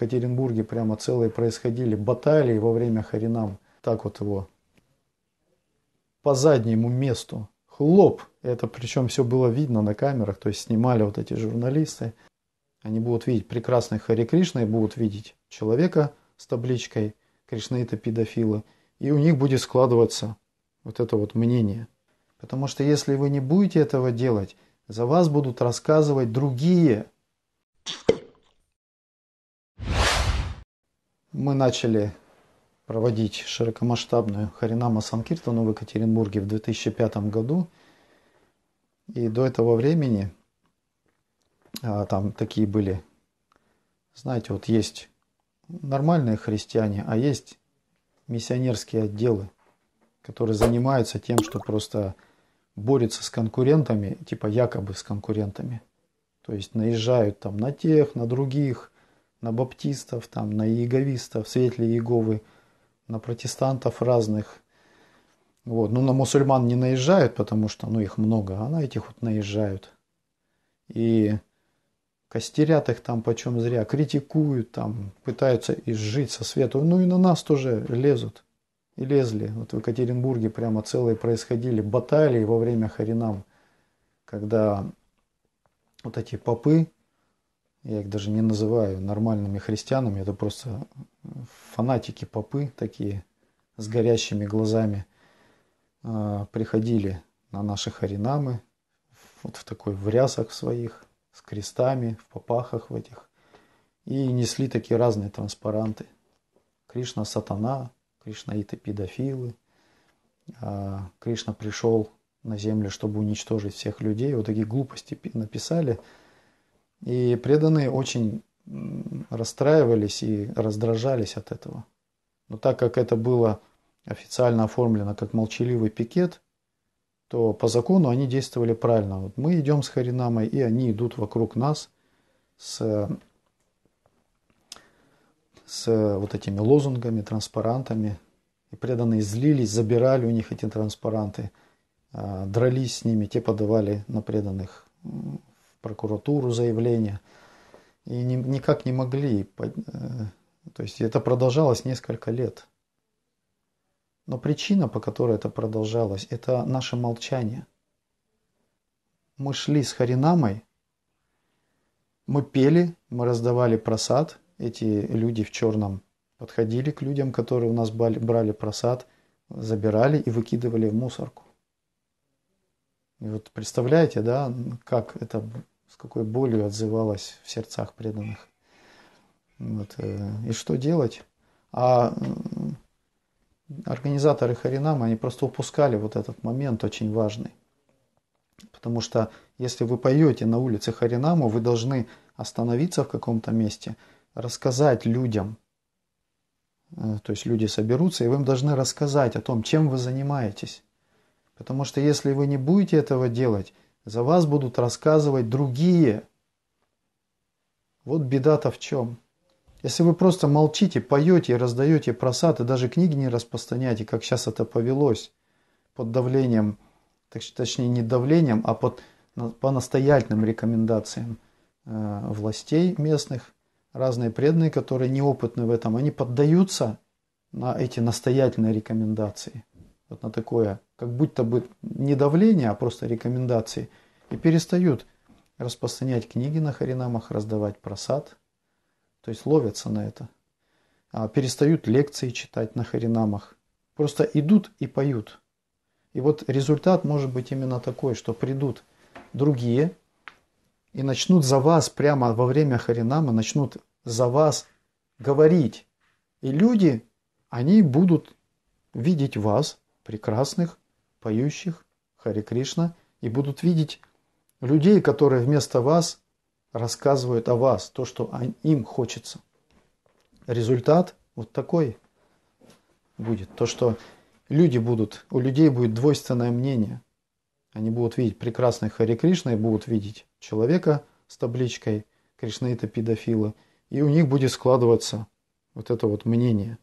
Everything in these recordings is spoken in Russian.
В Екатеринбурге прямо целые происходили баталии во время Харинам. Так вот его по заднему месту. Хлоп! Это причем все было видно на камерах, то есть снимали вот эти журналисты. Они будут видеть прекрасных Хари Кришна и будут видеть человека с табличкой это педофилы. И у них будет складываться вот это вот мнение. Потому что если вы не будете этого делать, за вас будут рассказывать другие. Мы начали проводить широкомасштабную Харинама Санкиртану в Екатеринбурге в 2005 году. И до этого времени а, там такие были, знаете, вот есть нормальные христиане, а есть миссионерские отделы, которые занимаются тем, что просто борются с конкурентами, типа якобы с конкурентами. То есть наезжают там на тех, на других, на баптистов, там, на иеговистов, свидетелей Иеговы, на протестантов разных. Вот. но ну, на мусульман не наезжают, потому что ну, их много, а на этих вот наезжают. И костерят их там почем зря, критикуют там, пытаются изжить со свету. Ну и на нас тоже лезут. И лезли. Вот в Екатеринбурге прямо целые происходили баталии во время Харинам, когда вот эти попы я их даже не называю нормальными христианами, это просто фанатики, попы такие с горящими глазами а, приходили на наши харинамы, вот в такой в рясах своих, с крестами, в попахах в этих, и несли такие разные транспаранты. Кришна сатана, Кришна Кришнаиты педофилы, а, Кришна пришел на землю, чтобы уничтожить всех людей. Вот такие глупости написали – и преданные очень расстраивались и раздражались от этого. Но так как это было официально оформлено как молчаливый пикет, то по закону они действовали правильно. Вот мы идем с Харинамой, и они идут вокруг нас с, с вот этими лозунгами, транспарантами. И преданные злились, забирали у них эти транспаранты, а, дрались с ними, те подавали на преданных прокуратуру заявление. И не, никак не могли. Э, то есть это продолжалось несколько лет. Но причина, по которой это продолжалось, это наше молчание. Мы шли с Харинамой, мы пели, мы раздавали просад. Эти люди в черном подходили к людям, которые у нас брали просад, забирали и выкидывали в мусорку. И вот представляете, да, как это с какой болью отзывалось в сердцах преданных. Вот. Э, и что делать? А э, организаторы Харинама, они просто упускали вот этот момент очень важный. Потому что если вы поете на улице Харинаму, вы должны остановиться в каком-то месте, рассказать людям. Э, то есть люди соберутся, и вы им должны рассказать о том, чем вы занимаетесь. Потому что если вы не будете этого делать, за вас будут рассказывать другие. Вот беда-то в чем. Если вы просто молчите, поете и раздаете просад, и даже книги не распространяете, как сейчас это повелось, под давлением, точнее не давлением, а под, по настоятельным рекомендациям э, властей местных, разные преданные, которые неопытны в этом, они поддаются на эти настоятельные рекомендации – вот на такое, как будто бы не давление, а просто рекомендации, и перестают распространять книги на харинамах, раздавать просад, то есть ловятся на это, а перестают лекции читать на харинамах, просто идут и поют. И вот результат может быть именно такой, что придут другие и начнут за вас прямо во время харинама, начнут за вас говорить. И люди, они будут видеть вас, прекрасных, поющих Хари Кришна и будут видеть людей, которые вместо вас рассказывают о вас, то, что им хочется. Результат вот такой будет. То, что люди будут, у людей будет двойственное мнение. Они будут видеть прекрасных Хари Кришна и будут видеть человека с табличкой Кришна это педофила. И у них будет складываться вот это вот мнение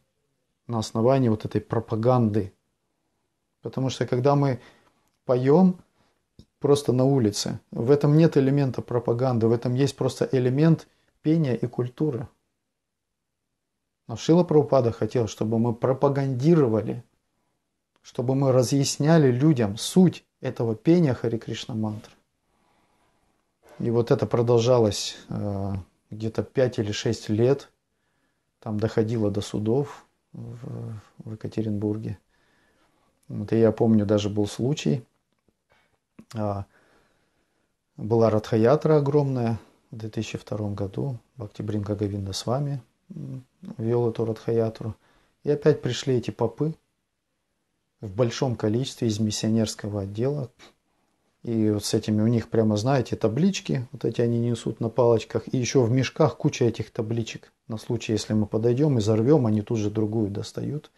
на основании вот этой пропаганды, Потому что когда мы поем просто на улице, в этом нет элемента пропаганды, в этом есть просто элемент пения и культуры. Но Шила Прабхупада хотел, чтобы мы пропагандировали, чтобы мы разъясняли людям суть этого пения Хари Кришна мантры. И вот это продолжалось э, где-то 5 или 6 лет. Там доходило до судов в, в Екатеринбурге. Вот, и я помню, даже был случай. А, была Радхаятра огромная в 2002 году. Бхактибрин Гагавинда с вами вел эту Радхаятру. И опять пришли эти попы в большом количестве из миссионерского отдела. И вот с этими у них прямо, знаете, таблички, вот эти они несут на палочках. И еще в мешках куча этих табличек. На случай, если мы подойдем и взорвем, они тут же другую достают.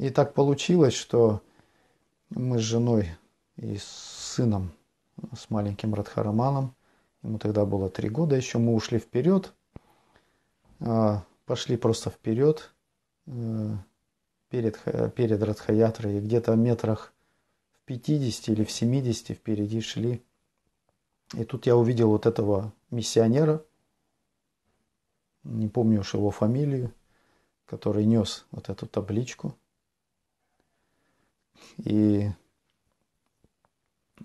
И так получилось, что мы с женой и с сыном, с маленьким Радхараманом, ему тогда было три года еще, мы ушли вперед, а, пошли просто вперед э, перед, перед Радхаятрой, и где-то метрах в 50 или в 70 впереди шли. И тут я увидел вот этого миссионера, не помню уж его фамилию, который нес вот эту табличку. И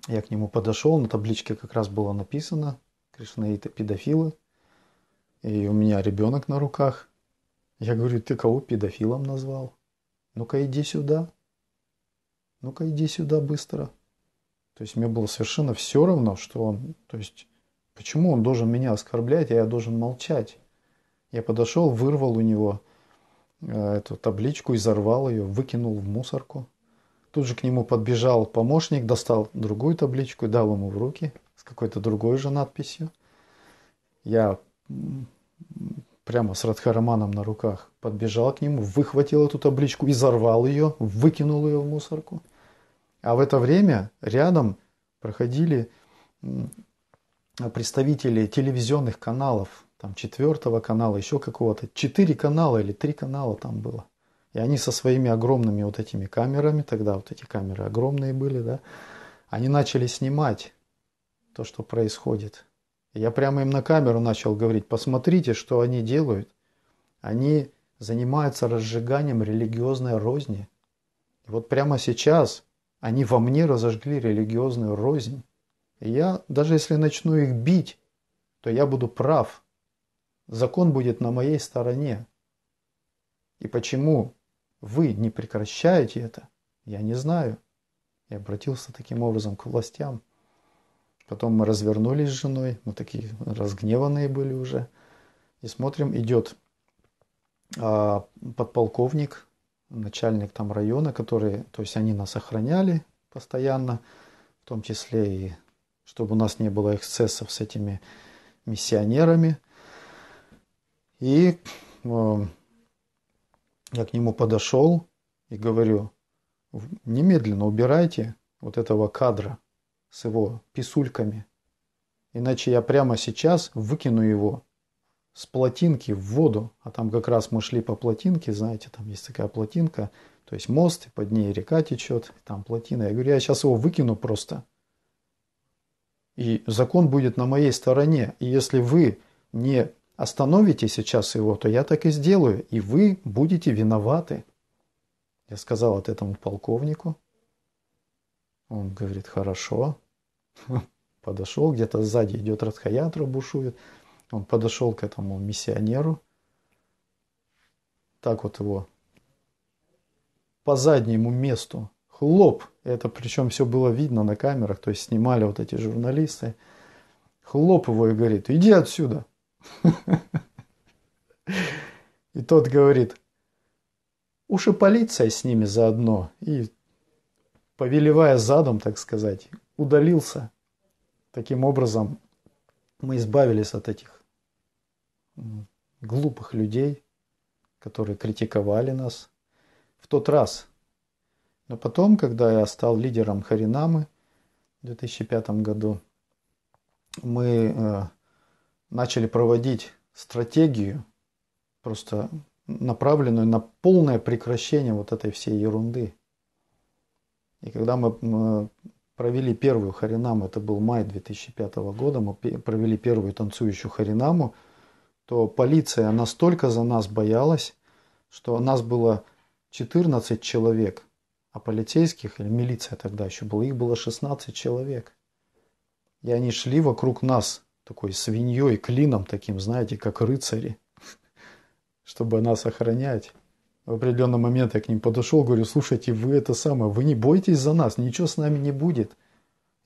я к нему подошел, на табличке как раз было написано «Кришнаиты педофилы». И у меня ребенок на руках. Я говорю, ты кого педофилом назвал? Ну-ка иди сюда. Ну-ка иди сюда быстро. То есть мне было совершенно все равно, что он... То есть почему он должен меня оскорблять, а я должен молчать? Я подошел, вырвал у него э, эту табличку, изорвал ее, выкинул в мусорку. Тут же к нему подбежал помощник, достал другую табличку и дал ему в руки с какой-то другой же надписью. Я прямо с Радхараманом на руках подбежал к нему, выхватил эту табличку, изорвал ее, выкинул ее в мусорку. А в это время рядом проходили представители телевизионных каналов, там четвертого канала, еще какого-то, четыре канала или три канала там было – и они со своими огромными вот этими камерами, тогда вот эти камеры огромные были, да, они начали снимать то, что происходит. Я прямо им на камеру начал говорить, посмотрите, что они делают. Они занимаются разжиганием религиозной розни. И вот прямо сейчас они во мне разожгли религиозную рознь. И я, даже если начну их бить, то я буду прав. Закон будет на моей стороне. И почему? вы не прекращаете это, я не знаю. И обратился таким образом к властям. Потом мы развернулись с женой, мы такие разгневанные были уже. И смотрим, идет а, подполковник, начальник там района, который, то есть они нас охраняли постоянно, в том числе и чтобы у нас не было эксцессов с этими миссионерами. И я к нему подошел и говорю, немедленно убирайте вот этого кадра с его писульками. Иначе я прямо сейчас выкину его с плотинки в воду. А там как раз мы шли по плотинке, знаете, там есть такая плотинка, то есть мост, и под ней река течет, там плотина. Я говорю, я сейчас его выкину просто. И закон будет на моей стороне. И если вы не остановите сейчас его, то я так и сделаю, и вы будете виноваты. Я сказал от этому полковнику. Он говорит, хорошо. Подошел, где-то сзади идет Радхаятра, бушует. Он подошел к этому миссионеру. Так вот его по заднему месту. Хлоп. Это причем все было видно на камерах, то есть снимали вот эти журналисты. Хлоп его и говорит, иди отсюда. И тот говорит, уж и полиция с ними заодно. И, повелевая задом, так сказать, удалился. Таким образом, мы избавились от этих глупых людей, которые критиковали нас в тот раз. Но потом, когда я стал лидером Харинамы в 2005 году, мы э, начали проводить стратегию, просто направленную на полное прекращение вот этой всей ерунды. И когда мы провели первую Харинаму, это был май 2005 года, мы провели первую танцующую Харинаму, то полиция настолько за нас боялась, что у нас было 14 человек, а полицейских, или милиция тогда еще была, их было 16 человек. И они шли вокруг нас, такой свиньей, клином таким, знаете, как рыцари, чтобы нас охранять. В определенный момент я к ним подошел, говорю, слушайте, вы это самое, вы не бойтесь за нас, ничего с нами не будет.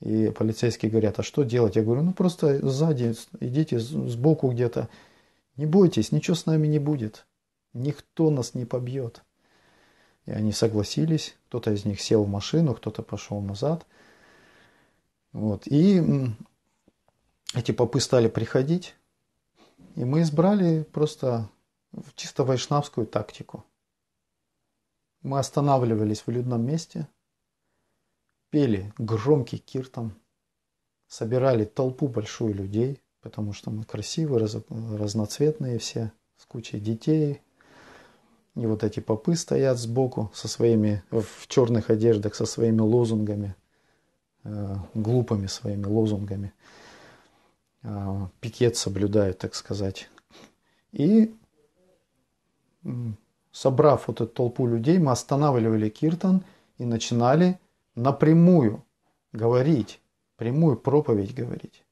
И полицейские говорят, а что делать? Я говорю, ну просто сзади, идите сбоку где-то. Не бойтесь, ничего с нами не будет. Никто нас не побьет. И они согласились. Кто-то из них сел в машину, кто-то пошел назад. Вот. И эти попы стали приходить, и мы избрали просто чисто вайшнавскую тактику. Мы останавливались в людном месте, пели громкий киртом, собирали толпу большую людей, потому что мы красивые, раз, разноцветные все, с кучей детей. И вот эти попы стоят сбоку со своими, в черных одеждах, со своими лозунгами, э, глупыми своими лозунгами – а, пикет соблюдают, так сказать. И собрав вот эту толпу людей, мы останавливали киртан и начинали напрямую говорить, прямую проповедь говорить.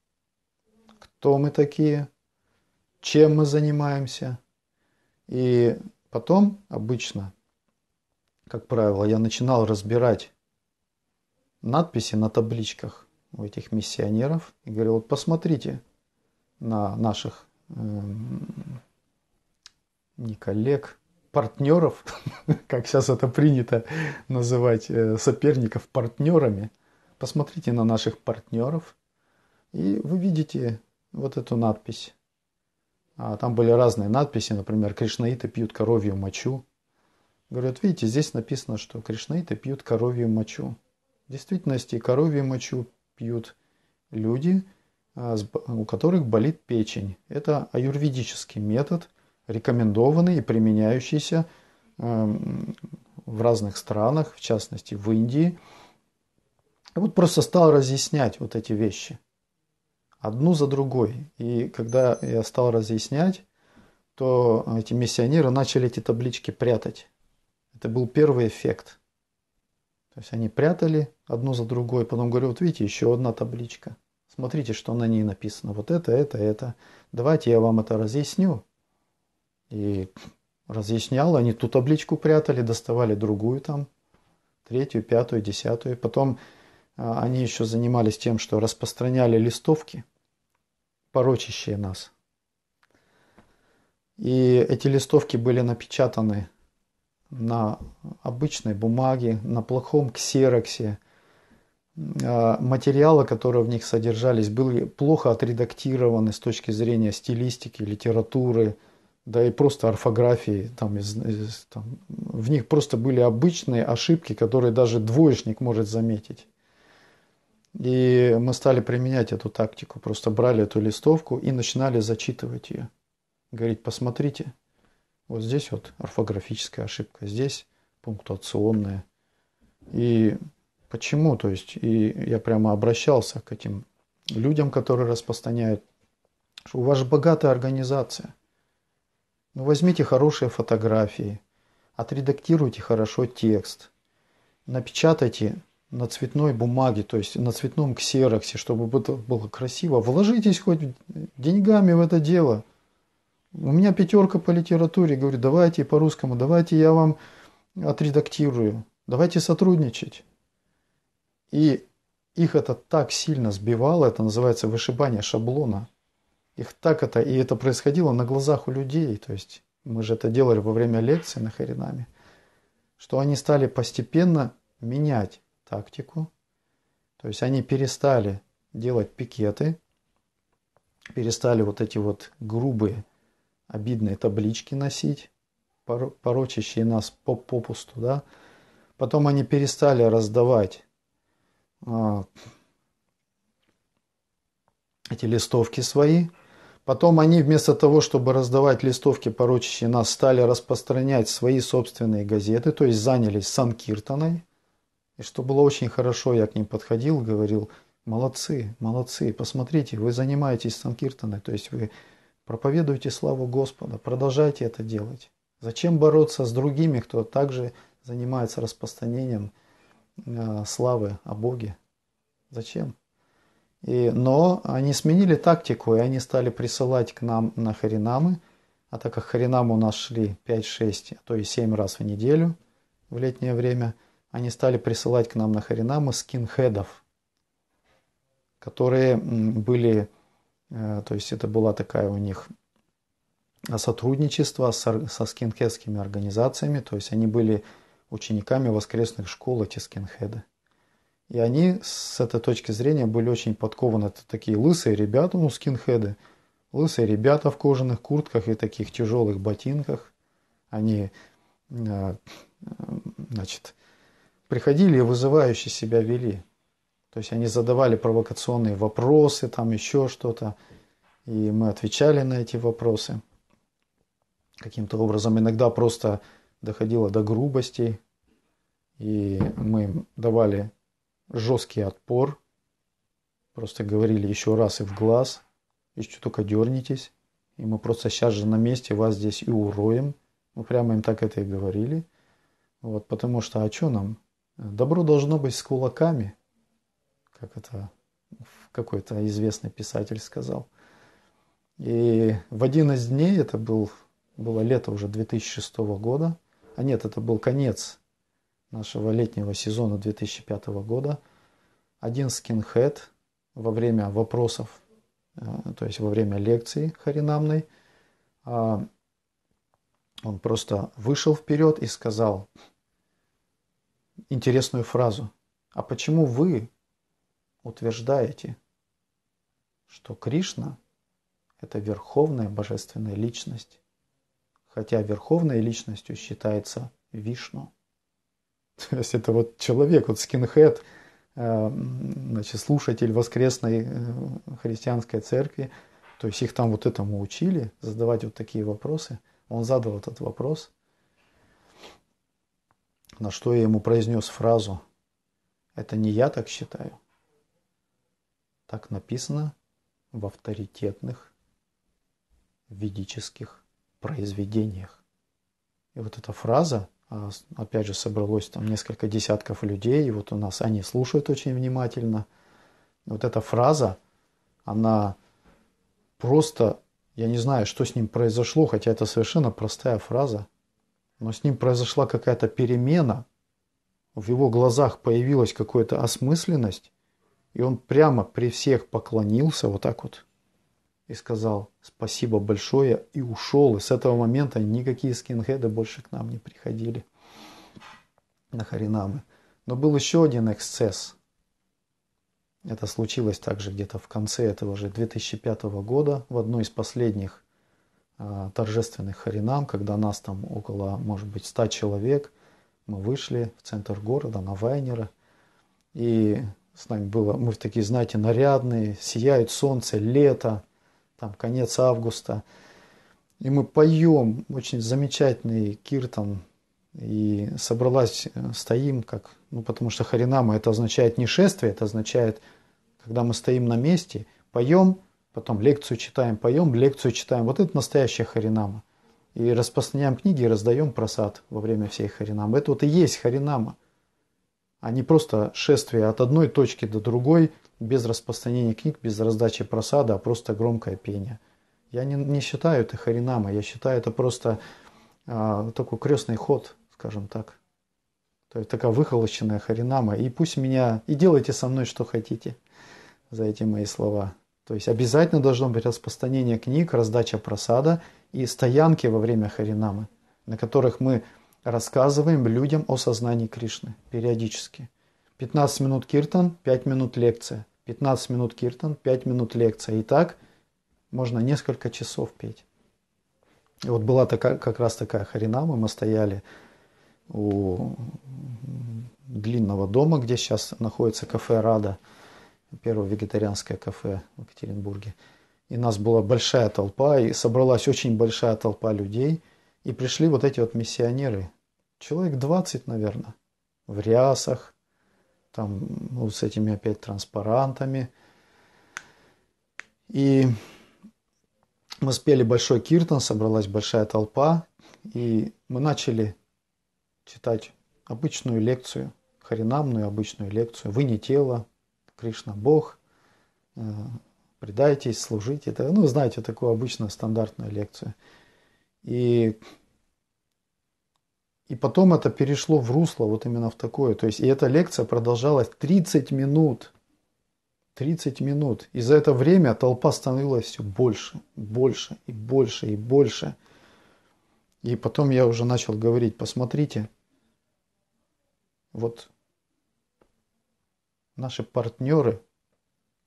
Кто мы такие, чем мы занимаемся. И потом обычно, как правило, я начинал разбирать надписи на табличках у этих миссионеров и говорил, вот посмотрите на наших э, не коллег, партнеров, как сейчас это принято называть, э, соперников партнерами. Посмотрите на наших партнеров, и вы видите вот эту надпись. А там были разные надписи, например, «Кришнаиты пьют коровью мочу». Говорят, видите, здесь написано, что кришнаиты пьют коровью мочу. В действительности коровью мочу пьют люди, а, у которых болит печень. Это аюрведический метод, рекомендованный и применяющийся эм, в разных странах, в частности в Индии. Я вот просто стал разъяснять вот эти вещи, одну за другой. И когда я стал разъяснять, то эти миссионеры начали эти таблички прятать. Это был первый эффект. То есть они прятали одну за другой, потом говорю, вот видите, еще одна табличка. Смотрите, что на ней написано. Вот это, это, это. Давайте я вам это разъясню. И разъяснял, они ту табличку прятали, доставали другую там, третью, пятую, десятую. Потом а, они еще занимались тем, что распространяли листовки, порочащие нас. И эти листовки были напечатаны на обычной бумаге, на плохом ксероксе. А, материалы, которые в них содержались, были плохо отредактированы с точки зрения стилистики, литературы, да и просто орфографии. Там, из, из, там, в них просто были обычные ошибки, которые даже двоечник может заметить. И мы стали применять эту тактику. Просто брали эту листовку и начинали зачитывать ее. Говорить, посмотрите, вот здесь вот орфографическая ошибка, здесь пунктуационная. И почему? То есть и я прямо обращался к этим людям, которые распространяют, что у вас же богатая организация. Ну возьмите хорошие фотографии, отредактируйте хорошо текст, напечатайте на цветной бумаге, то есть на цветном ксероксе, чтобы это было красиво. Вложитесь хоть деньгами в это дело – у меня пятерка по литературе, говорю, давайте по-русскому, давайте я вам отредактирую, давайте сотрудничать. И их это так сильно сбивало, это называется вышибание шаблона. Их так это, и это происходило на глазах у людей, то есть мы же это делали во время лекции на Харинаме, что они стали постепенно менять тактику, то есть они перестали делать пикеты, перестали вот эти вот грубые обидные таблички носить, порочащие нас по попусту, да. Потом они перестали раздавать а, эти листовки свои. Потом они вместо того, чтобы раздавать листовки, порочащие нас, стали распространять свои собственные газеты, то есть занялись Санкиртаной. И что было очень хорошо, я к ним подходил, говорил, молодцы, молодцы, посмотрите, вы занимаетесь Санкиртаной, то есть вы Проповедуйте славу Господа, продолжайте это делать. Зачем бороться с другими, кто также занимается распространением э, славы о Боге? Зачем? И, но они сменили тактику, и они стали присылать к нам на харинамы. А так как харинамы у нас шли 5-6, а то и 7 раз в неделю в летнее время, они стали присылать к нам на харинамы скинхедов, которые были Э, то есть это была такая у них сотрудничество со скинхедскими организациями. То есть они были учениками воскресных школ, эти скинхеды. И они с этой точки зрения были очень подкованы. Это такие лысые ребята, ну, скинхеды. Лысые ребята в кожаных куртках и таких тяжелых ботинках. Они, э, значит, приходили и вызывающе себя вели. То есть они задавали провокационные вопросы, там еще что-то. И мы отвечали на эти вопросы. Каким-то образом иногда просто доходило до грубостей. И мы давали жесткий отпор. Просто говорили еще раз и в глаз. Еще только дернитесь. И мы просто сейчас же на месте вас здесь и уроем. Мы прямо им так это и говорили. Вот, потому что а что нам? Добро должно быть с кулаками – как это какой-то известный писатель сказал. И в один из дней, это был, было лето уже 2006 года, а нет, это был конец нашего летнего сезона 2005 года, один скинхед во время вопросов, э, то есть во время лекции Харинамной, а, он просто вышел вперед и сказал интересную фразу. А почему вы утверждаете, что Кришна – это верховная божественная личность, хотя верховной личностью считается Вишну. То есть это вот человек, вот скинхед, э, значит, слушатель воскресной э, христианской церкви, то есть их там вот этому учили, задавать вот такие вопросы. Он задал этот вопрос, на что я ему произнес фразу «Это не я так считаю, так написано в авторитетных ведических произведениях. И вот эта фраза, а, опять же, собралось там несколько десятков людей, и вот у нас они слушают очень внимательно. Вот эта фраза, она просто, я не знаю, что с ним произошло, хотя это совершенно простая фраза, но с ним произошла какая-то перемена, в его глазах появилась какая-то осмысленность, и он прямо при всех поклонился вот так вот и сказал спасибо большое и ушел. И с этого момента никакие скинхеды больше к нам не приходили на Харинамы. Но был еще один эксцесс. Это случилось также где-то в конце этого же 2005 года в одной из последних а, торжественных Харинам, когда нас там около, может быть, 100 человек, мы вышли в центр города на Вайнера. И с нами было, мы такие, знаете, нарядные, сияет солнце, лето, там конец августа. И мы поем очень замечательный киртан. И собралась, э, стоим, как, ну, потому что харинама это означает не шествие, это означает, когда мы стоим на месте, поем, потом лекцию читаем, поем, лекцию читаем. Вот это настоящая харинама. И распространяем книги и раздаем просад во время всей харинамы. Это вот и есть харинама – а не просто шествие от одной точки до другой, без распространения книг, без раздачи просада, а просто громкое пение. Я не, не считаю это харинама, я считаю это просто э, такой крестный ход, скажем так. То есть такая выхолощенная харинама. И пусть меня, и делайте со мной, что хотите, за эти мои слова. То есть обязательно должно быть распространение книг, раздача просада и стоянки во время харинамы, на которых мы рассказываем людям о сознании Кришны периодически. 15 минут киртан, 5 минут лекция. 15 минут киртан, 5 минут лекция. И так можно несколько часов петь. И вот была такая, как раз такая харинама, мы стояли у длинного дома, где сейчас находится кафе «Рада», первое вегетарианское кафе в Екатеринбурге. И нас была большая толпа, и собралась очень большая толпа людей – и пришли вот эти вот миссионеры, человек 20, наверное, в рясах, там, ну, с этими опять транспарантами. И мы спели большой киртан, собралась большая толпа, и мы начали читать обычную лекцию, харинамную обычную лекцию. Вы не тело, Кришна Бог, э, предайтесь, служите. Ну, знаете, такую обычную стандартную лекцию. И и потом это перешло в русло вот именно в такое. То есть, и эта лекция продолжалась 30 минут. 30 минут. И за это время толпа становилась все больше, больше и больше и больше. И потом я уже начал говорить, посмотрите, вот наши партнеры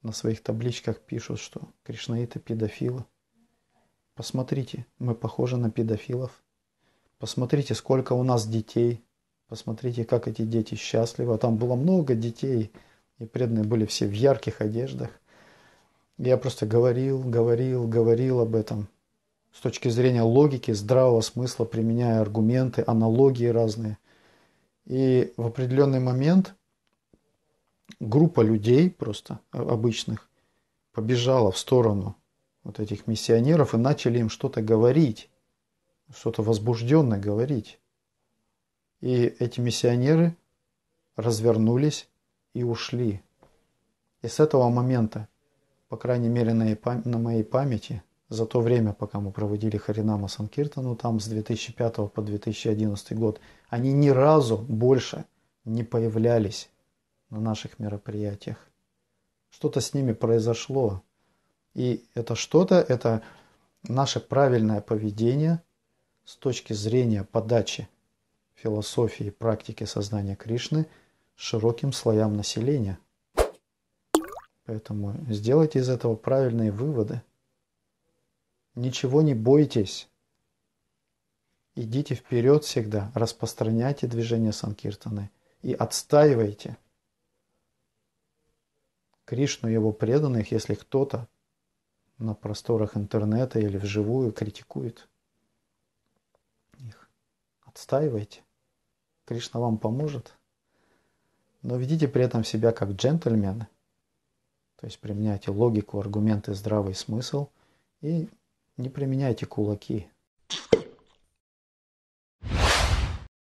на своих табличках пишут, что кришнаиты педофилы. Посмотрите, мы похожи на педофилов. Посмотрите, сколько у нас детей. Посмотрите, как эти дети счастливы. там было много детей, и преданные были все в ярких одеждах. Я просто говорил, говорил, говорил об этом. С точки зрения логики, здравого смысла, применяя аргументы, аналогии разные. И в определенный момент группа людей просто э, обычных побежала в сторону вот этих миссионеров и начали им что-то говорить что-то возбужденное говорить. И эти миссионеры развернулись и ушли. И с этого момента, по крайней мере на моей памяти, за то время, пока мы проводили Харинама Санкиртану, там с 2005 по 2011 год, они ни разу больше не появлялись на наших мероприятиях. Что-то с ними произошло. И это что-то, это наше правильное поведение – с точки зрения подачи философии и практики сознания Кришны широким слоям населения. Поэтому сделайте из этого правильные выводы. Ничего не бойтесь. Идите вперед всегда, распространяйте движение Санкиртаны и отстаивайте Кришну и его преданных, если кто-то на просторах интернета или вживую критикует – отстаивайте. Кришна вам поможет. Но ведите при этом себя как джентльмены. То есть применяйте логику, аргументы, здравый смысл и не применяйте кулаки.